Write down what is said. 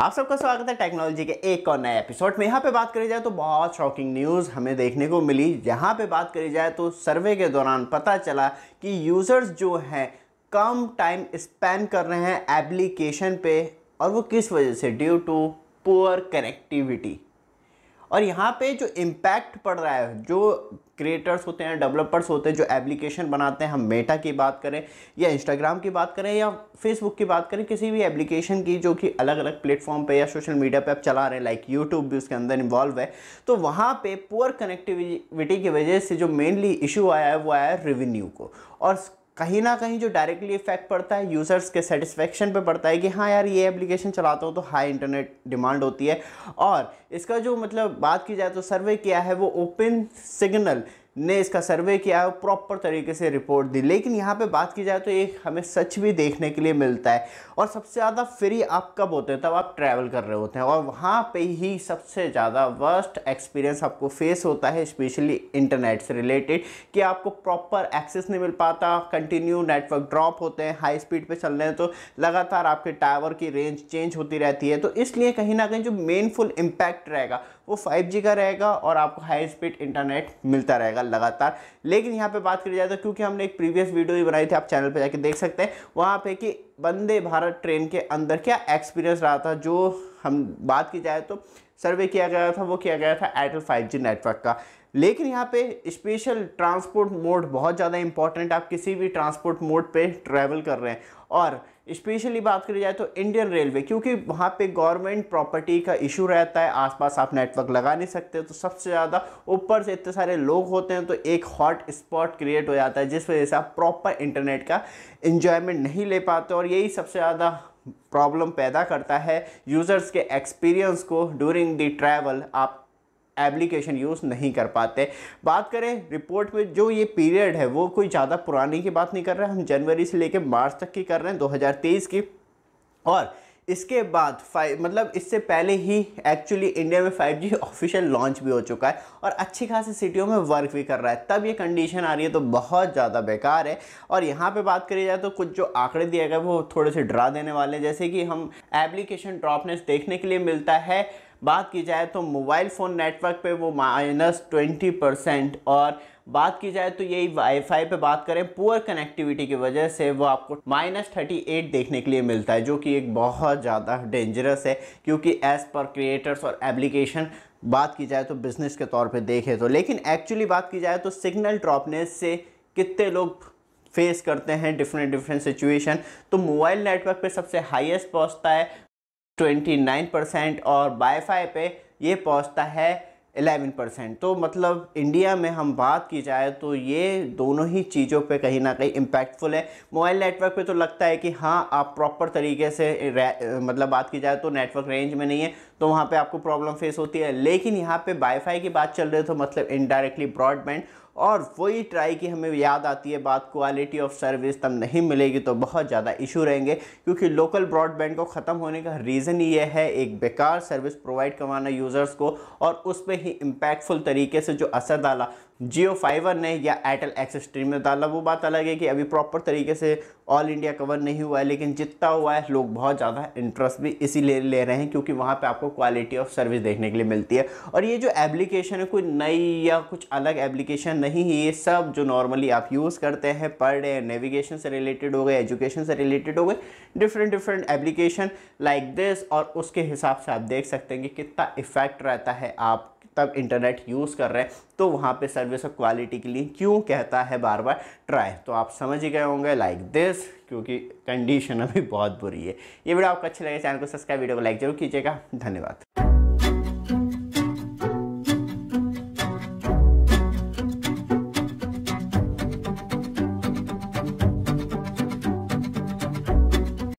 आप सबका स्वागत है टेक्नोलॉजी के एक और नए एपिसोड में यहाँ पे बात करी जाए तो बहुत शॉकिंग न्यूज़ हमें देखने को मिली यहाँ पे बात करी जाए तो सर्वे के दौरान पता चला कि यूज़र्स जो हैं कम टाइम स्पेंड कर रहे हैं एप्लीकेशन पे और वो किस वजह से ड्यू टू पुअर कनेक्टिविटी और यहाँ पे जो इम्पैक्ट पड़ रहा है जो क्रिएटर्स होते हैं डेवलपर्स होते हैं जो एप्लीकेशन बनाते हैं हम मेटा की बात करें या इंस्टाग्राम की बात करें या फेसबुक की बात करें किसी भी एप्लीकेशन की जो कि अलग अलग प्लेटफॉर्म पे या सोशल मीडिया पे आप चला रहे हैं लाइक यूट्यूब भी उसके अंदर इन्वॉल्व है तो वहाँ पर पुअर कनेक्टिविटी की वजह से जो मेनली इशू आया है वो आया है रेवेन्यू को और कहीं ना कहीं जो डायरेक्टली इफेक्ट पड़ता है यूज़र्स के सेटिस्फेक्शन पे पड़ता है कि हाँ यार ये एप्लीकेशन चलाता हूँ तो हाई इंटरनेट डिमांड होती है और इसका जो मतलब बात की जाए तो सर्वे किया है वो ओपन सिग्नल ने इसका सर्वे किया है प्रॉपर तरीके से रिपोर्ट दी लेकिन यहाँ पे बात की जाए तो एक हमें सच भी देखने के लिए मिलता है और सबसे ज़्यादा फ्री आप कब होते हैं तब आप ट्रैवल कर रहे होते हैं और वहाँ पे ही सबसे ज़्यादा वर्स्ट एक्सपीरियंस आपको फेस होता है स्पेशली इंटरनेट से रिलेटेड कि आपको प्रॉपर एक्सेस नहीं मिल पाता कंटिन्यू नेटवर्क ड्रॉप होते हैं हाई स्पीड पर चल रहे हैं तो लगातार आपके टावर की रेंज चेंज होती रहती है तो इसलिए कहीं ना कहीं जो मेनफुल इम्पैक्ट रहेगा वो 5G का रहेगा और आपको हाई स्पीड इंटरनेट मिलता रहेगा लगातार लेकिन यहाँ पे बात करी जाए तो क्योंकि हमने एक प्रीवियस वीडियो भी बनाई थी आप चैनल पे जाके देख सकते हैं वहाँ पे कि वंदे भारत ट्रेन के अंदर क्या एक्सपीरियंस रहा था जो हम बात की जाए तो सर्वे किया गया था वो किया गया था एयरटेल जी नेटवर्क का लेकिन यहाँ पे स्पेशल ट्रांसपोर्ट मोड बहुत ज़्यादा इंपॉर्टेंट आप किसी भी ट्रांसपोर्ट मोड पे ट्रैवल कर रहे हैं और स्पेशली बात करी जाए तो इंडियन रेलवे क्योंकि वहाँ पे गवर्नमेंट प्रॉपर्टी का इशू रहता है आसपास आप नेटवर्क लगा नहीं सकते तो सबसे ज़्यादा ऊपर से इतने सारे लोग होते हैं तो एक हॉट स्पॉट क्रिएट हो जाता है जिस वजह से आप प्रॉपर इंटरनेट का इंजॉयमेंट नहीं ले पाते और यही सबसे ज़्यादा प्रॉब्लम पैदा करता है यूज़र्स के एक्सपीरियंस को ड्यूरिंग दी ट्रैवल आप एप्लीकेशन यूज़ नहीं कर पाते बात करें रिपोर्ट में जो ये पीरियड है वो कोई ज़्यादा पुरानी की बात नहीं कर रहे हम जनवरी से लेकर मार्च तक की कर रहे हैं 2023 की और इसके बाद फाइव मतलब इससे पहले ही एक्चुअली इंडिया में 5G ऑफिशियल लॉन्च भी हो चुका है और अच्छी खासी सिटियों में वर्क भी कर रहा है तब ये कंडीशन आ रही है तो बहुत ज़्यादा बेकार है और यहाँ पे बात करी जाए तो कुछ जो आंकड़े दिए गए वो थोड़े से ड्रा देने वाले हैं जैसे कि हम एप्लीकेशन ड्रॉपनेस देखने के लिए मिलता है बात की जाए तो मोबाइल फ़ोन नेटवर्क पे वो माइनस ट्वेंटी परसेंट और बात की जाए तो यही वाईफाई पे बात करें पुअर कनेक्टिविटी की वजह से वो आपको माइनस थर्टी एट देखने के लिए मिलता है जो कि एक बहुत ज़्यादा डेंजरस है क्योंकि एज़ पर क्रिएटर्स और एप्लीकेशन बात की जाए तो बिज़नेस के तौर पे देखें तो लेकिन एक्चुअली बात की जाए तो सिग्नल ड्रॉपनेस से कितने लोग फेस करते हैं डिफरेंट डिफरेंट सिचुएशन तो मोबाइल नेटवर्क पे सबसे हाईएस्ट पहुंचता है 29 परसेंट और वाईफाई पे ये पहुंचता है 11 परसेंट तो मतलब इंडिया में हम बात की जाए तो ये दोनों ही चीज़ों पे कहीं ना कहीं इम्पैक्टफुल है मोबाइल नेटवर्क पे तो लगता है कि हाँ आप प्रॉपर तरीके से मतलब बात की जाए तो नेटवर्क रेंज में नहीं है तो वहाँ पे आपको प्रॉब्लम फेस होती है लेकिन यहाँ पे वाईफाई की बात चल रही है तो मतलब इनडायरेक्टली ब्रॉडबैंड और वही ट्राई की हमें याद आती है बात क्वालिटी ऑफ सर्विस तब नहीं मिलेगी तो बहुत ज़्यादा इशू रहेंगे क्योंकि लोकल ब्रॉडबैंड को ख़त्म होने का रीज़न ये है एक बेकार सर्विस प्रोवाइड करवाना यूज़र्स को और उस पर ही इम्पैक्टफुल तरीके से जो असर डाला जियो फाइवर ने या एयरटेल एक्सेस स्ट्रीम ने डाला वो बात अलग है कि अभी प्रॉपर तरीके से ऑल इंडिया कवर नहीं हुआ है लेकिन जितना हुआ है लोग बहुत ज़्यादा इंटरेस्ट भी इसी ले, ले रहे हैं क्योंकि वहाँ पे आपको क्वालिटी ऑफ सर्विस देखने के लिए मिलती है और ये जो एप्लीकेशन है कोई नई या कुछ अलग एप्लीकेशन नहीं है ये सब जो नॉर्मली आप यूज़ करते हैं पर डे नेविगेशन से रिलेटेड हो गए एजुकेशन से रिलेटेड हो गए different different application like this और उसके हिसाब से आप देख सकते हैं कि कितना इफेक्ट रहता है आप तब इंटरनेट यूज़ कर रहे हैं तो वहाँ पे सर्विस ऑफ क्वालिटी के लिए क्यों कहता है बार बार ट्राई तो आप समझ ही गए होंगे लाइक दिस क्योंकि कंडीशन अभी बहुत बुरी है ये वीडियो आपको अच्छी लगे चैनल को सब्सक्राइब वीडियो को लाइक जरूर कीजिएगा धन्यवाद